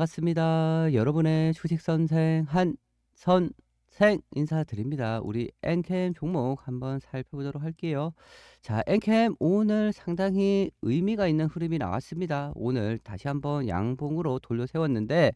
반갑습니다. 여러분의 주식 선생 한 선생 인사드립니다. 우리 엔캠 종목 한번 살펴보도록 할게요. 자, 엔캠 오늘 상당히 의미가 있는 흐름이 나왔습니다. 오늘 다시 한번 양봉으로 돌려 세웠는데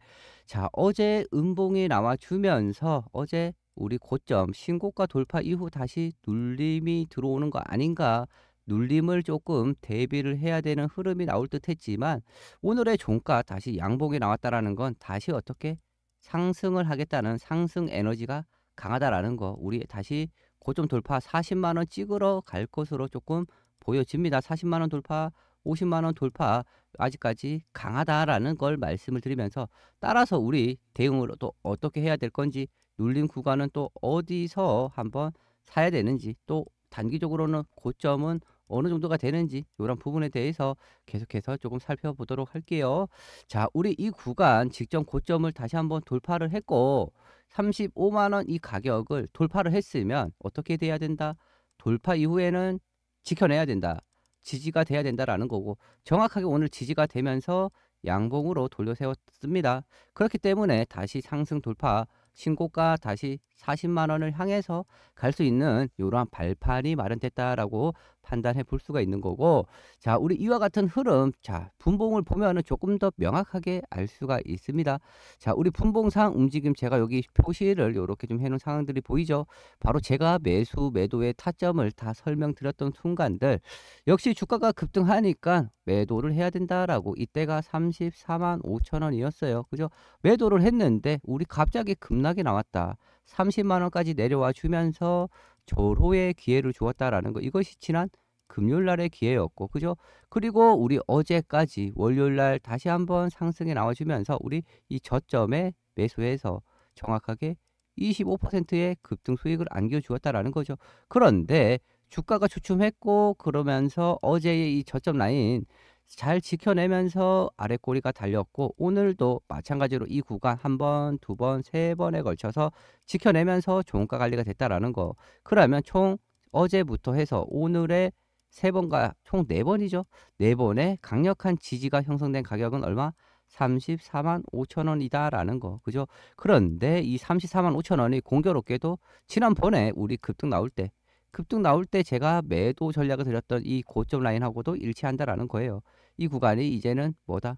자, 어제 음봉이 나와 주면서 어제 우리 고점 신고가 돌파 이후 다시 눌림이 들어오는 거 아닌가 눌림을 조금 대비를 해야 되는 흐름이 나올 듯 했지만 오늘의 종가 다시 양봉이 나왔다라는 건 다시 어떻게 상승을 하겠다는 상승 에너지가 강하다라는 거 우리 다시 고점 돌파 40만원 찍으러 갈 것으로 조금 보여집니다. 40만원 돌파 50만원 돌파 아직까지 강하다라는 걸 말씀을 드리면서 따라서 우리 대응을 또 어떻게 해야 될 건지 눌림 구간은 또 어디서 한번 사야 되는지 또 단기적으로는 고점은 어느 정도가 되는지 이런 부분에 대해서 계속해서 조금 살펴보도록 할게요. 자, 우리 이 구간 직전 고점을 다시 한번 돌파를 했고 35만 원 이 가격을 돌파를 했으면 어떻게 돼야 된다? 돌파 이후에는 지켜내야 된다. 지지가 돼야 된다라는 거고 정확하게 오늘 지지가 되면서 양봉으로 돌려세웠습니다. 그렇기 때문에 다시 상승 돌파 신고가 다시 40만 원을 향해서 갈 수 있는 이러한 발판이 마련됐다라고 판단해 볼 수가 있는 거고 자 우리 이와 같은 흐름 자 분봉을 보면은 조금 더 명확하게 알 수가 있습니다 자 우리 분봉상 움직임 제가 여기 표시를 이렇게 좀 해놓은 상황들이 보이죠 바로 제가 매수 매도의 타점을 다 설명드렸던 순간들 역시 주가가 급등하니까 매도를 해야 된다라고 이때가 34만 5천 원이었어요 그죠 매도를 했는데 우리 갑자기 급락이 나왔다 30만 원까지 내려와 주면서 절호의 기회를 주었다라는 거 이것이 지난 금요일 날의 기회였고 그죠? 그리고 우리 어제까지 월요일 날 다시 한번 상승에 나와주면서 우리 이 저점에 매수해서 정확하게 25%의 급등 수익을 안겨주었다라는 거죠. 그런데 주가가 주춤했고 그러면서 어제의 이 저점 라인 잘 지켜내면서 아래 꼬리가 달렸고 오늘도 마찬가지로 이 구간 한 번, 두 번, 세 번에 걸쳐서 지켜내면서 종가 관리가 됐다라는 거. 그러면 총 어제부터 해서 오늘의 세 번과 총 네 번이죠. 네 번의 강력한 지지가 형성된 가격은 얼마? 34만 5천 원이다라는 거. 그죠? 그런데 이 34만 5천 원이 공교롭게도 지난번에 우리 급등 나올 때 급등 나올 때 제가 매도 전략을 드렸던 이 고점 라인하고도 일치한다라는 거예요. 이 구간이 이제는 뭐다?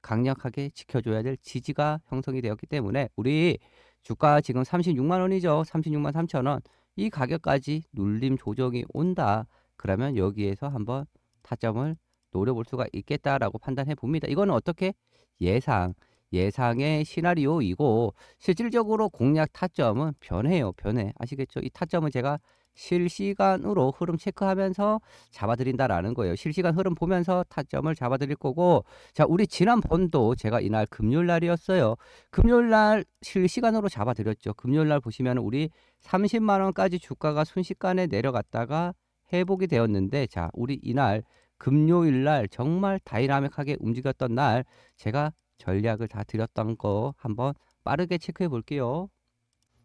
강력하게 지켜줘야 될 지지가 형성이 되었기 때문에 우리 주가 지금 36만 원이죠. 36만 3천 원. 이 가격까지 눌림 조정이 온다. 그러면 여기에서 한번 타점을 노려볼 수가 있겠다라고 판단해 봅니다. 이거는 어떻게 예상, 예상의 시나리오이고 실질적으로 공략 타점은 변해요. 변해. 아시겠죠? 이 타점은 제가 실시간으로 흐름 체크하면서 잡아드린다라는 거예요. 실시간 흐름 보면서 타점을 잡아드릴 거고 자 우리 지난번도 제가 이날 금요일 날이었어요. 금요일 날 실시간으로 잡아드렸죠. 금요일 날 보시면 우리 30만 원까지 주가가 순식간에 내려갔다가 회복이 되었는데 자 우리 이날 금요일 날 정말 다이나믹하게 움직였던 날 제가 전략을 다 드렸던 거 한번 빠르게 체크해 볼게요.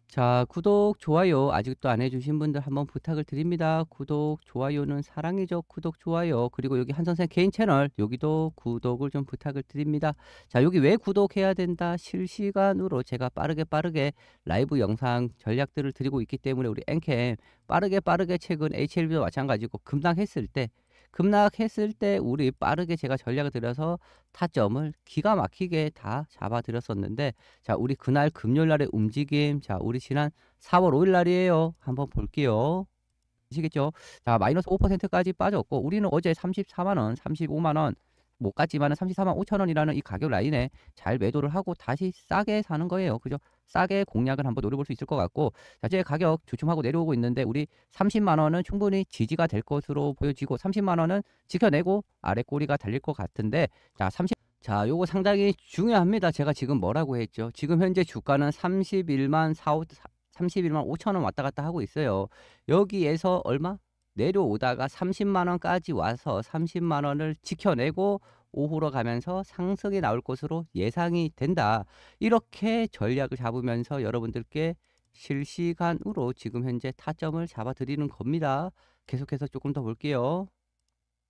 자, 구독, 좋아요 아직도 안 해주신 분들 한번 부탁을 드립니다. 구독, 좋아요는 사랑이죠. 구독, 좋아요. 그리고 여기 한선생 개인 채널 여기도 구독을 좀 부탁을 드립니다. 자, 여기 왜 구독해야 된다? 실시간으로 제가 빠르게 빠르게 라이브 영상 전략들을 드리고 있기 때문에 우리 엔캠 빠르게 빠르게 최근 HLB도 마찬가지고 급락했을 때 급락했을 때 우리 빠르게 제가 전략을 들여서 타점을 기가 막히게 다 잡아드렸었는데 자 우리 그날 금요일날의 움직임 자 우리 지난 4월 5일날이에요. 한번 볼게요. 아시겠죠? 자 마이너스 5%까지 빠졌고 우리는 어제 34만원 35만원 못 갔지만 은 34만 5천 원이라는 이 가격 라인에 잘 매도를 하고 다시 싸게 사는 거예요. 그죠? 싸게 공략을 한번 노려볼 수 있을 것 같고 자제 가격 주춤하고 내려오고 있는데 우리 30만 원은 충분히 지지가 될 것으로 보여지고 30만 원은 지켜내고 아래 꼬리가 달릴 것 같은데 자 30. 자, 요거 상당히 중요합니다. 제가 지금 뭐라고 했죠? 지금 현재 주가는 31만 4, 31만 5천원 왔다 갔다 하고 있어요. 여기에서 얼마? 내려오다가 30만 원까지 와서 30만 원을 지켜내고 오후로 가면서 상승이 나올 것으로 예상이 된다. 이렇게 전략을 잡으면서 여러분들께 실시간으로 지금 현재 타점을 잡아드리는 겁니다. 계속해서 조금 더 볼게요.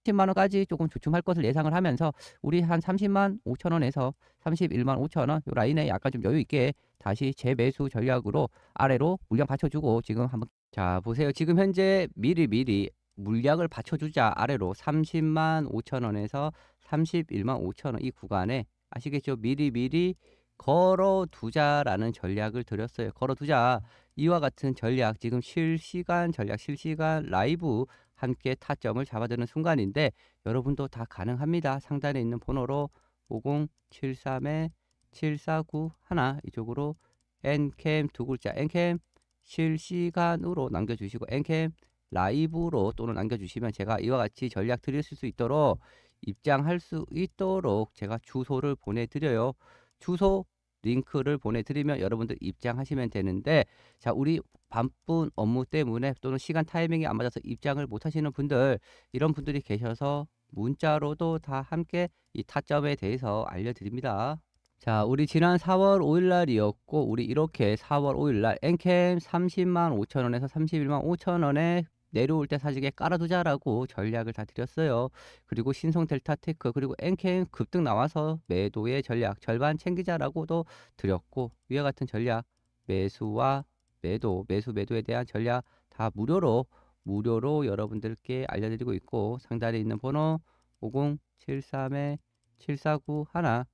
30만 원까지 조금 조춤할 것을 예상을 하면서 우리 한 30만 5천 원에서 31만 5천 원요 라인에 약간 좀 여유 있게 다시 재매수 전략으로 아래로 물량 받쳐주고 지금 한번 자, 보세요. 지금 현재 미리미리 물량을 받쳐주자 아래로 30만 5천 원에서 31만 5천 원이 구간에 아시겠죠? 미리미리 걸어두자라는 전략을 드렸어요. 걸어두자. 이와 같은 전략, 지금 실시간 전략, 실시간 라이브 함께 타점을 잡아드는 순간인데 여러분도 다 가능합니다. 상단에 있는 번호로 50732-7491 이쪽으로 n c m 두 글자, n c m 실시간으로 남겨주시고 엔캠 라이브로 또는 남겨주시면 제가 이와 같이 전략 드릴 수 있도록 입장할 수 있도록 제가 주소를 보내드려요. 주소 링크를 보내드리면 여러분들 입장하시면 되는데 자 우리 바쁜 업무 때문에 또는 시간 타이밍이 안 맞아서 입장을 못하시는 분들 이런 분들이 계셔서 문자로도 다 함께 이 타점에 대해서 알려드립니다. 자, 우리 지난 4월 5일 날이었고 우리 이렇게 4월 5일 날 엔캠 30만 5천 원에서 31만 5천 원에 내려올 때 사직에 깔아두자라고 전략을 다 드렸어요. 그리고 신성 델타 테크 그리고 엔캠 급등 나와서 매도의 전략 절반 챙기자라고도 드렸고 위와 같은 전략 매수와 매도 매수 매도에 대한 전략 다 무료로 무료로 여러분들께 알려드리고 있고 상단에 있는 번호 5 0 7 3에749 1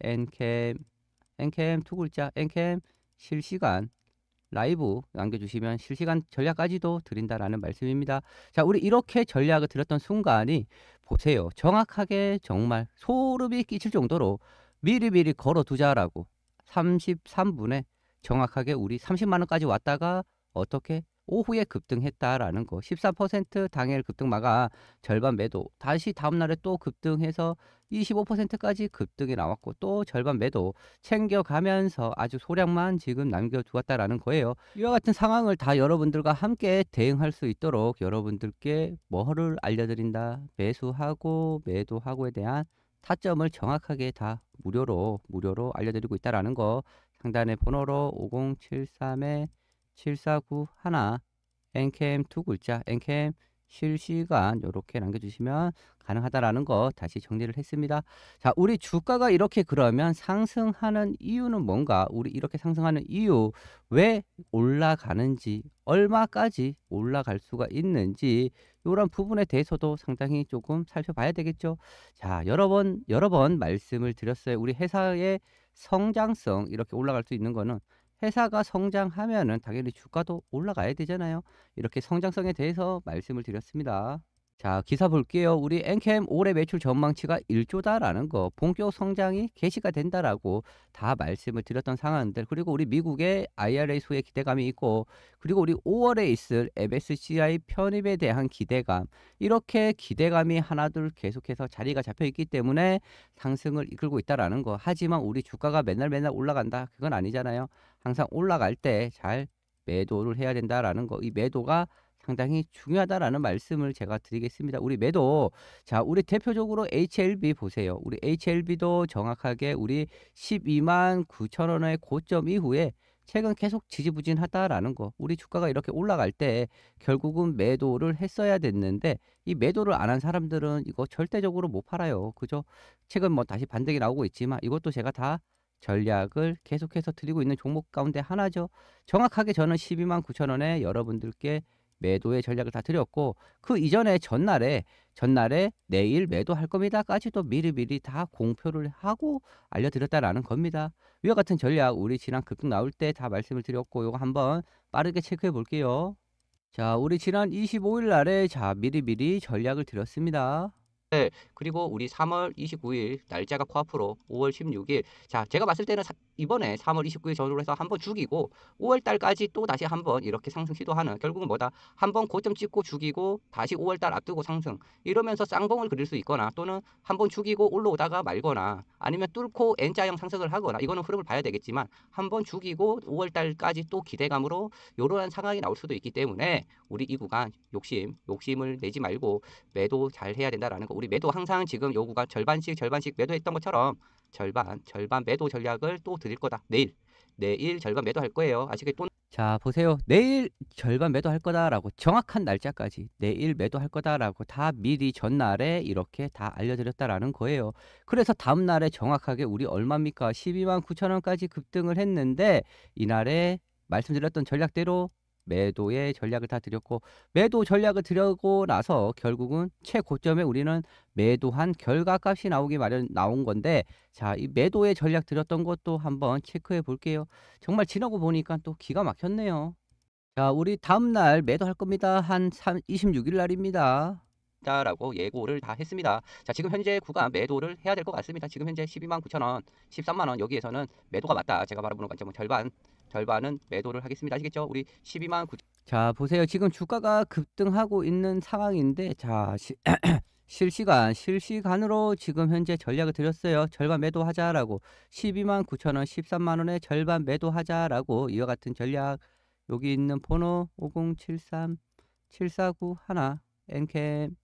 엔캠 엔캠 두 글자 엔캠 실시간 라이브 남겨주시면 실시간 전략까지도 드린다라는 말씀입니다. 자, 우리 이렇게 전략을 드렸던 순간이 보세요. 정확하게 정말 소름이 끼칠 정도로 미리미리 걸어두자라고 33분에 정확하게 우리 30만 원까지 왔다가 어떻게 오후에 급등했다라는 거. 1 4 당일 급등마가 절반 매도. 다시 다음 날에 또 급등해서 25%까지 급등이 나왔고 또 절반 매도 챙겨가면서 아주 소량만 지금 남겨두었다라는 거예요. 이와 같은 상황을 다 여러분들과 함께 대응할 수 있도록 여러분들께 뭐를 알려드린다. 매수하고 매도하고에 대한 타점을 정확하게 다 무료로 무료로 알려드리고 있다라는 거 상단의 번호로 5073에 749 1 NKM 두 글자 NKM 실시간 이렇게 남겨주시면 가능하다라는 거 다시 정리를 했습니다. 자, 우리 주가가 이렇게 그러면 상승하는 이유는 뭔가? 우리 이렇게 상승하는 이유 왜 올라가는지 얼마까지 올라갈 수가 있는지 이런 부분에 대해서도 상당히 조금 살펴봐야 되겠죠. 자, 여러 번 여러 번 말씀을 드렸어요. 우리 회사의 성장성 이렇게 올라갈 수 있는 거는 회사가 성장하면은 당연히 주가도 올라가야 되잖아요. 이렇게 성장성에 대해서 말씀을 드렸습니다. 자 기사 볼게요. 우리 엔캠 올해 매출 전망치가 1조다라는 거 본격 성장이 개시가 된다라고 다 말씀을 드렸던 상황들 그리고 우리 미국의 IRA 소의 기대감이 있고 그리고 우리 5월에 있을 MSCI 편입에 대한 기대감 이렇게 기대감이 하나둘 계속해서 자리가 잡혀 있기 때문에 상승을 이끌고 있다라는 거 하지만 우리 주가가 맨날 맨날 올라간다 그건 아니잖아요. 항상 올라갈 때 잘 매도를 해야 된다라는 거. 이 매도가 상당히 중요하다라는 말씀을 제가 드리겠습니다. 우리 매도 자 우리 대표적으로 HLB 보세요. 우리 HLB도 정확하게 우리 12만 9천 원의 고점 이후에 최근 계속 지지부진하다라는 거 우리 주가가 이렇게 올라갈 때 결국은 매도를 했어야 됐는데 이 매도를 안 한 사람들은 이거 절대적으로 못 팔아요 그죠 최근 뭐 다시 반등이 나오고 있지만 이것도 제가 다 전략을 계속해서 드리고 있는 종목 가운데 하나죠. 정확하게 저는 12만 9천 원에 여러분들께 매도의 전략을 다 드렸고 그 이전에 전날에 전날에 내일 매도할 겁니다까지도 미리미리 다 공표를 하고 알려드렸다라는 겁니다. 위와 같은 전략 우리 지난 급등 나올 때 다 말씀을 드렸고 이거 한번 빠르게 체크해 볼게요. 자 우리 지난 25일 날에 자 미리미리 전략을 드렸습니다. 예, 그리고 우리 3월 29일 날짜가 코앞으로 5월 16일. 자, 제가 봤을 때는 사, 이번에 3월 29일 전후로 해서 한번 죽이고 5월 달까지 또 다시 한번 이렇게 상승 시도하는 결국은 뭐다 한번 고점 찍고 죽이고 다시 5월 달 앞두고 상승 이러면서 쌍봉을 그릴 수 있거나 또는 한번 죽이고 올라오다가 말거나 아니면 뚫고 N자형 상승을 하거나 이거는 흐름을 봐야 되겠지만 한번 죽이고 5월 달까지 또 기대감으로 이러한 상황이 나올 수도 있기 때문에 우리 이 구간 욕심 욕심을 내지 말고 매도 잘 해야 된다라는 거 우리 매도 항상 지금 요구가 절반씩 절반씩 매도했던 것처럼 절반, 절반 매도 전략을 또 드릴 거다. 내일, 내일 절반 매도 할 거예요. 아시겠죠? 자 보세요 내일 절반 매도할 거다라고 정확한 날짜까지 내일 매도할 거다라고 다 미리 전날에 이렇게 다 알려드렸다라는 거예요 그래서 다음날에 정확하게 우리 얼마입니까 12만 9천원까지 급등을 했는데 이날에 말씀드렸던 전략대로 매도의 전략을 다 드렸고 매도 전략을 드려고 나서 결국은 최고점에 우리는 매도한 결과값이 나오기 마련 나온 건데 자 이 매도의 전략 드렸던 것도 한번 체크해 볼게요 정말 지나고 보니까 또 기가 막혔네요 자 우리 다음날 매도할 겁니다 한 26일 날입니다 라고 예고를 다 했습니다. 자 지금 현재 구간 매도를 해야 될 것 같습니다. 지금 현재 12만 9천원, 13만원 여기에서는 매도가 맞다. 제가 바라보는 관점은 절반 절반은 매도를 하겠습니다. 아시겠죠? 우리 12만 9천 자 보세요. 지금 주가가 급등하고 있는 상황인데 자 시, 실시간 실시간으로 지금 현재 전략을 드렸어요. 절반 매도하자라고 12만 9천 원, 13만 원에 절반 매도하자라고 이와 같은 전략 여기 있는 번호 5073 749 하나 엔캠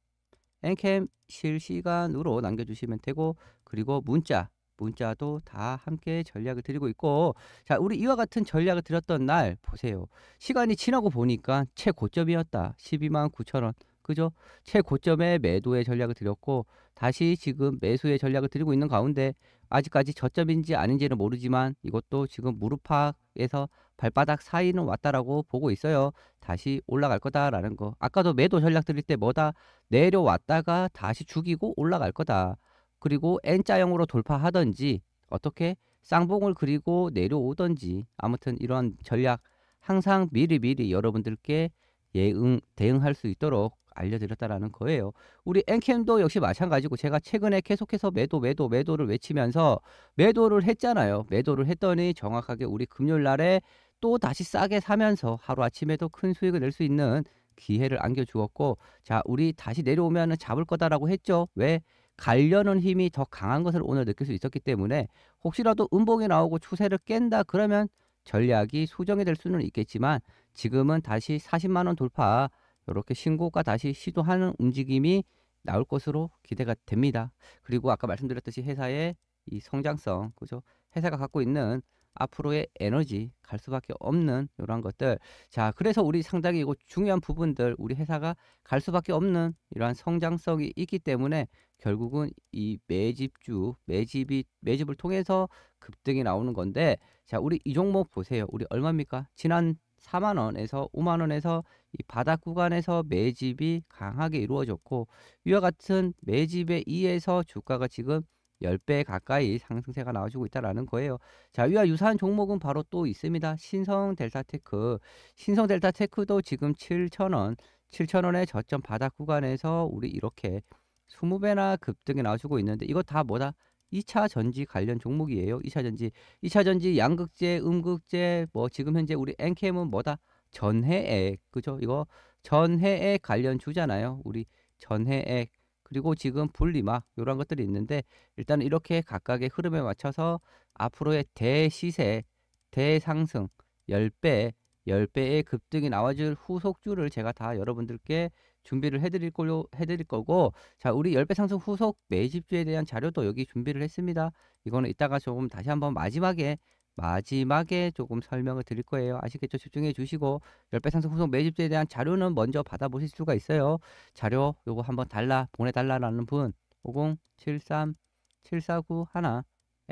엔캠 실시간으로 남겨주시면 되고 그리고 문자 문자도 다 함께 전략을 드리고 있고 자 우리 이와 같은 전략을 드렸던 날 보세요 시간이 지나고 보니까 최고점이었다 12만 9천원 그죠 최고점에 매도의 전략을 드렸고 다시 지금 매수의 전략을 드리고 있는 가운데 아직까지 저점인지 아닌지는 모르지만 이것도 지금 무릎팍에서 발바닥 사이는 왔다라고 보고 있어요. 다시 올라갈 거다라는 거. 아까도 매도 전략 드릴 때 뭐다? 내려왔다가 다시 죽이고 올라갈 거다. 그리고 N자형으로 돌파하던지 어떻게 쌍봉을 그리고 내려오던지 아무튼 이러한 전략 항상 미리미리 여러분들께 예응 대응할 수 있도록 알려드렸다라는 거예요. 우리 엔캠도 역시 마찬가지고 제가 최근에 계속해서 매도 매도 매도를 외치면서 매도를 했잖아요. 매도를 했더니 정확하게 우리 금요일 날에 또 다시 싸게 사면서 하루아침에도 큰 수익을 낼 수 있는 기회를 안겨주었고 자 우리 다시 내려오면 잡을 거다라고 했죠. 왜? 갈려는 힘이 더 강한 것을 오늘 느낄 수 있었기 때문에 혹시라도 음봉이 나오고 추세를 깬다 그러면 전략이 수정이 될 수는 있겠지만 지금은 다시 40만 원 돌파 이렇게 신고가 다시 시도하는 움직임이 나올 것으로 기대가 됩니다. 그리고 아까 말씀드렸듯이 회사의 이 성장성, 그죠? 회사가 갖고 있는 앞으로의 에너지 갈 수밖에 없는 이런 것들 자 그래서 우리 상당히 이거 중요한 부분들 우리 회사가 갈 수밖에 없는 이러한 성장성이 있기 때문에 결국은 이 매집주 매집이 매집을 통해서 급등이 나오는 건데 자 우리 이 종목 보세요 우리 얼마입니까 지난 4만 원에서 5만 원에서 이 바닥 구간에서 매집이 강하게 이루어졌고 이와 같은 매집에 의해서 주가가 지금 1 0배 가까이 상승세가 나와주고 있다라는 거예요. 자, 위와 유사한 종목은 바로 또 있습니다. 신성 델타테크. 신성 델타테크도 지금 7,000원, 7,000원의 저점 바닥 구간에서 우리 이렇게 20배나 급등이 나와주고 있는데 이거 다 뭐다? 2차 전지 관련 종목이에요. 2차 전지. 2차 전지 양극재, 음극재 뭐 지금 현재 우리 엔캠은 뭐다? 전해액. 그죠? 이거 전해액 관련 주잖아요. 우리 전해액 그리고 지금 분리막 이런 것들이 있는데 일단 이렇게 각각의 흐름에 맞춰서 앞으로의 대시세, 대상승, 10배, 10배의 급등이 나와줄 후속주를 제가 다 여러분들께 준비를 해드릴, 거, 해드릴 거고 자 우리 10배 상승 후속 매집주에 대한 자료도 여기 준비를 했습니다. 이거는 이따가 조금 다시 한번 마지막에 마지막에 조금 설명을 드릴 거예요. 아시겠죠? 집중해 주시고 10배 상승 후속 매집주에 대한 자료는 먼저 받아보실 수가 있어요. 자료 요거 한번 달라 보내달라라는 분 5073 749 1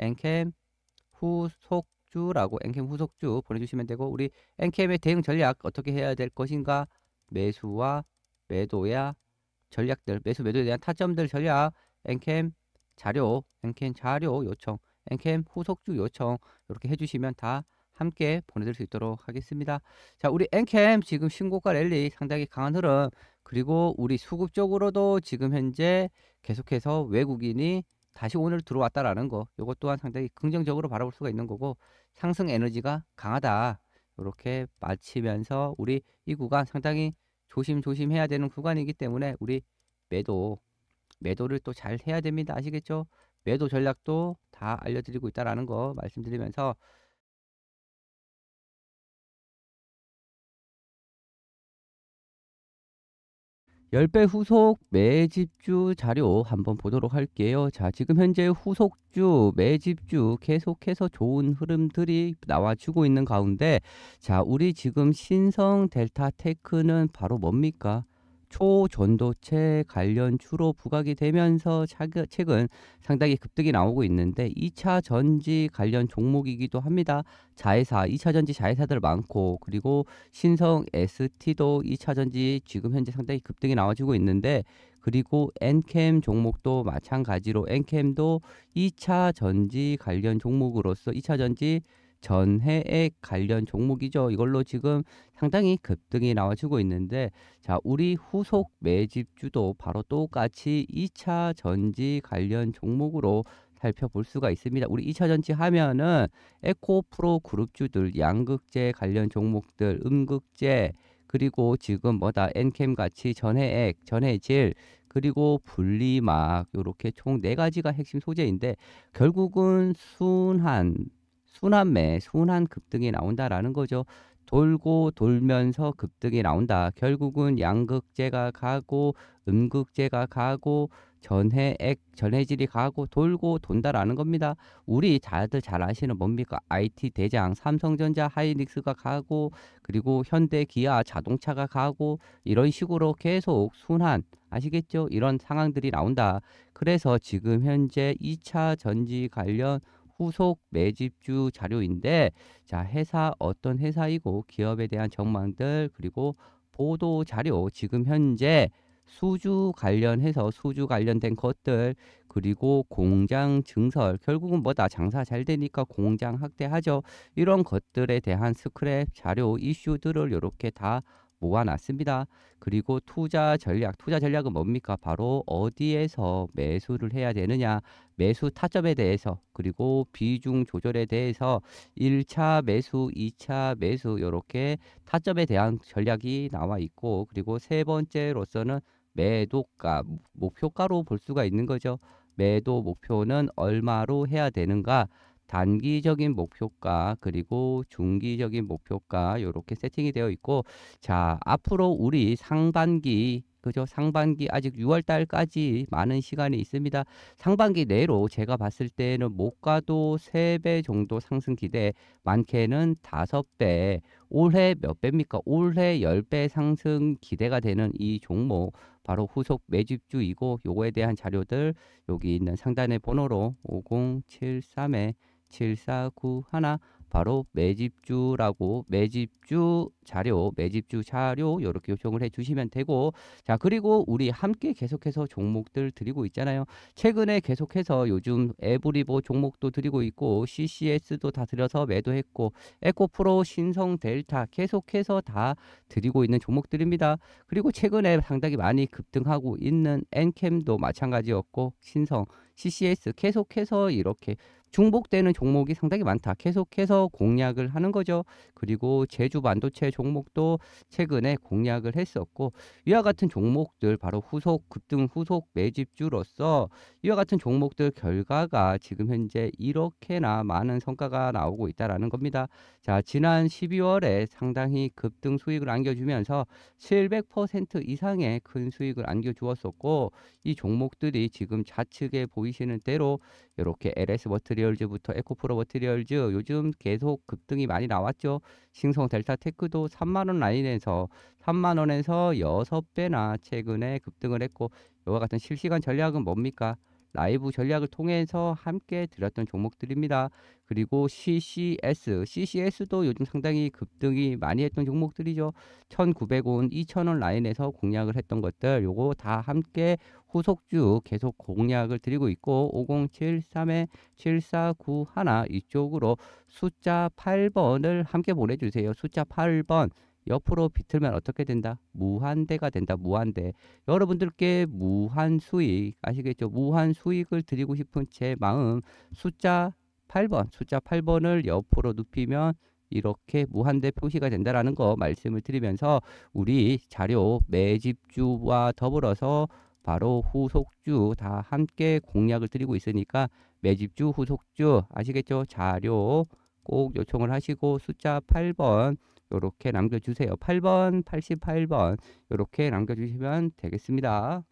엔캠 후속주라고 엔캠 후속주 보내주시면 되고 우리 엔캠의 대응 전략 어떻게 해야 될 것인가 매수와 매도야 전략들 매수 매도에 대한 타점들 전략 엔캠 자료 엔캠 자료 요청 엔캠 후속주 요청 이렇게 해주시면 다 함께 보내드릴 수 있도록 하겠습니다. 자, 우리 엔캠 지금 신고가 랠리 상당히 강한 흐름 그리고 우리 수급 적으로도 지금 현재 계속해서 외국인이 다시 오늘 들어왔다라는 거 이것 또한 상당히 긍정적으로 바라볼 수가 있는 거고 상승 에너지가 강하다 이렇게 마치면서 우리 이 구간 상당히 조심조심 해야 되는 구간이기 때문에 우리 매도 매도를 또 잘 해야 됩니다 아시겠죠 매도 전략도 다 알려드리고 있다라는 거 말씀드리면서 1 0배 후속 매집주 자료 한번 보도록 할게요. 자, 지금 현재 후속주, 매집주 계속해서 좋은 흐름들이 나와주고 있는 가운데 자, 우리 지금 신성 델타 테크는 바로 뭡니까? 초전도체 관련 주로 부각이 되면서 최근 상당히 급등이 나오고 있는데 2차 전지 관련 종목이기도 합니다. 자회사, 2차 전지 자회사들 많고 그리고 신성 ST도 2차 전지 지금 현재 상당히 급등이 나와지고 있는데 그리고 엔캠 종목도 마찬가지로 엔캠도 2차 전지 관련 종목으로서 2차 전지 전해액 관련 종목이죠. 이걸로 지금 상당히 급등이 나와주고 있는데 자 우리 후속 매집주도 바로 똑같이 2차 전지 관련 종목으로 살펴볼 수가 있습니다. 우리 2차 전지 하면은 에코프로 그룹주들, 양극재 관련 종목들, 음극재 그리고 지금 뭐다 엔캠 같이 전해액, 전해질 그리고 분리막 이렇게총 네 가지가 핵심 소재인데 결국은 순환 순환매, 순환 급등이 나온다라는 거죠. 돌고 돌면서 급등이 나온다. 결국은 양극재가 가고 음극재가 가고 전해액, 전해질이 가고 돌고 돈다라는 겁니다. 우리 다들 잘 아시는 뭡니까? IT 대장 삼성전자 하이닉스가 가고 그리고 현대 기아 자동차가 가고 이런 식으로 계속 순환 아시겠죠? 이런 상황들이 나온다. 그래서 지금 현재 2차 전지 관련 후속 매집주 자료인데 자 회사 어떤 회사이고 기업에 대한 전망들 그리고 보도 자료 지금 현재 수주 관련해서 수주 관련된 것들 그리고 공장 증설 결국은 뭐다 장사 잘 되니까 공장 확대하죠 이런 것들에 대한 스크랩 자료 이슈들을 이렇게 다 모아놨습니다. 그리고 투자 전략, 투자 전략은 뭡니까? 바로 어디에서 매수를 해야 되느냐, 매수 타점에 대해서 그리고 비중 조절에 대해서 1차 매수, 2차 매수 이렇게 타점에 대한 전략이 나와 있고 그리고 세 번째로서는 매도가, 목표가로 볼 수가 있는 거죠. 매도 목표는 얼마로 해야 되는가 단기적인 목표가 그리고 중기적인 목표가 이렇게 세팅이 되어 있고 자 앞으로 우리 상반기 그죠? 상반기 아직 6월 달까지 많은 시간이 있습니다. 상반기 내로 제가 봤을 때는 못가도 3배 정도 상승 기대, 많게는 5배, 올해 몇 배입니까? 올해 10배 상승 기대가 되는 이 종목 바로 후속 매집주이고 요거에 대한 자료들 여기 있는 상단의 번호로 5073에 7491 바로 매집주라고 매집주 자료, 매집주 자료 이렇게 요청을 해주시면 되고 자 그리고 우리 함께 계속해서 종목들 드리고 있잖아요. 최근에 계속해서 요즘 에브리보 종목도 드리고 있고 CCS도 다 드려서 매도했고 에코프로 신성 델타 계속해서 다 드리고 있는 종목들입니다. 그리고 최근에 상당히 많이 급등하고 있는 엔캠도 마찬가지였고 신성 CCS 계속해서 이렇게 중복되는 종목이 상당히 많다. 계속해서 공략을 하는 거죠. 그리고 제주 반도체 종목도 최근에 공략을 했었고 이와 같은 종목들 바로 후속 급등 후속 매집주로서 이와 같은 종목들 결과가 지금 현재 이렇게나 많은 성과가 나오고 있다라는 겁니다. 자, 지난 12월에 상당히 급등 수익을 안겨주면서 700% 이상의 큰 수익을 안겨주었었고 이 종목들이 지금 좌측에 보이시는 대로 이렇게 LS 버틀이 머티리얼즈부터 에코프로 머티리얼즈 요즘 계속 급등이 많이 나왔죠. 신성 델타 테크도 3만원 라인에서 3만원에서 6배나 최근에 급등을 했고 이와 같은 실시간 전략은 뭡니까? 라이브 전략을 통해서 함께 드렸던 종목들입니다. 그리고 CCS, CCS도 요즘 상당히 급등이 많이 했던 종목들이죠. 1,900원, 2,000원 라인에서 공략을 했던 것들 요거 다 함께 후속주 계속 공약을 드리고 있고 5073에 7491 이쪽으로 숫자 8번을 함께 보내주세요. 숫자 8번 옆으로 비틀면 어떻게 된다? 무한대가 된다. 무한대. 여러분들께 무한 수익 아시겠죠? 무한 수익을 드리고 싶은 제 마음 숫자 8번 숫자 8번을 옆으로 눕히면 이렇게 무한대 표시가 된다라는 거 말씀을 드리면서 우리 자료 매집주와 더불어서 바로 후속주 다 함께 공략을 드리고 있으니까 매집주 후속주 아시겠죠? 자료 꼭 요청을 하시고 숫자 8번 이렇게 남겨주세요. 8번, 88번 이렇게 남겨주시면 되겠습니다.